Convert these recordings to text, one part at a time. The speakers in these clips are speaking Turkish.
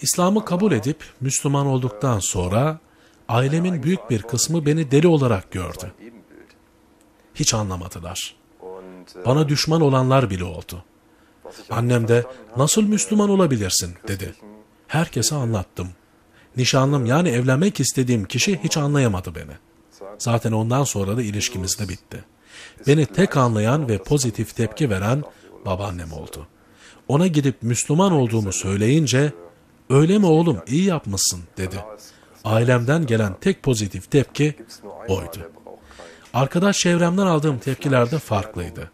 İslam'ı kabul edip Müslüman olduktan sonra ailemin büyük bir kısmı beni deli olarak gördü. Hiç anlamadılar. Bana düşman olanlar bile oldu. Annem de nasıl Müslüman olabilirsin dedi. Herkese anlattım. Nişanlım yani evlenmek istediğim kişi hiç anlayamadı beni. Zaten ondan sonra da ilişkimiz de bitti. Beni tek anlayan ve pozitif tepki veren babaannem oldu.'' Ona gidip Müslüman olduğumu söyleyince, öyle mi oğlum iyi yapmışsın dedi. Ailemden gelen tek pozitif tepki oydu. Arkadaş çevremden aldığım tepkiler de farklıydı.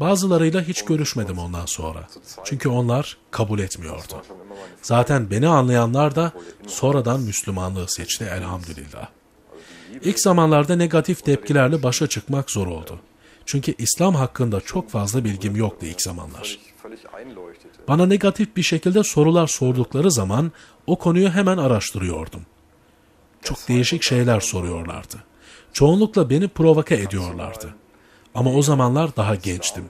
Bazılarıyla hiç görüşmedim ondan sonra. Çünkü onlar kabul etmiyordu. Zaten beni anlayanlar da sonradan Müslümanlığı seçti elhamdülillah. İlk zamanlarda negatif tepkilerle başa çıkmak zor oldu. Çünkü İslam hakkında çok fazla bilgim yoktu ilk zamanlar. Bana negatif bir şekilde sorular sordukları zaman o konuyu hemen araştırıyordum. Çok değişik şeyler soruyorlardı. Çoğunlukla beni provoke ediyorlardı. Ama o zamanlar daha gençtim.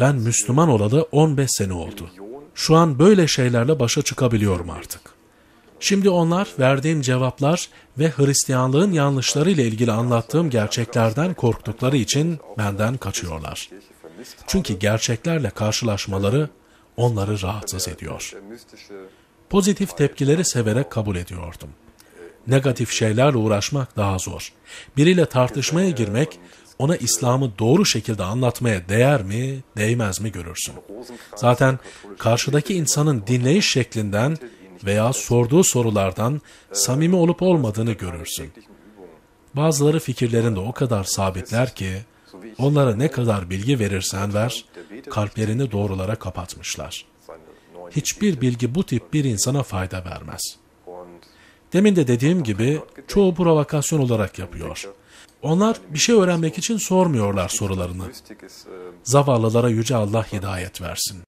Ben Müslüman olalı 15 sene oldu. Şu an böyle şeylerle başa çıkabiliyorum artık. Şimdi onlar verdiğim cevaplar ve Hristiyanlığın yanlışları ile ilgili anlattığım gerçeklerden korktukları için benden kaçıyorlar. Çünkü gerçeklerle karşılaşmaları onları rahatsız ediyor. Pozitif tepkileri severek kabul ediyordum. Negatif şeylerle uğraşmak daha zor. Biriyle tartışmaya girmek, ona İslam'ı doğru şekilde anlatmaya değer mi, değmez mi görürsün. Zaten karşıdaki insanın dinleyiş şeklinden veya sorduğu sorulardan samimi olup olmadığını görürsün. Bazıları fikirlerinde o kadar sabitler ki Onlara ne kadar bilgi verirsen ver, kalplerini doğrulara kapatmışlar. Hiçbir bilgi bu tip bir insana fayda vermez. Demin de dediğim gibi çoğu provokasyon olarak yapıyor. Onlar bir şey öğrenmek için sormuyorlar sorularını. Zavallılara Yüce Allah hidayet versin.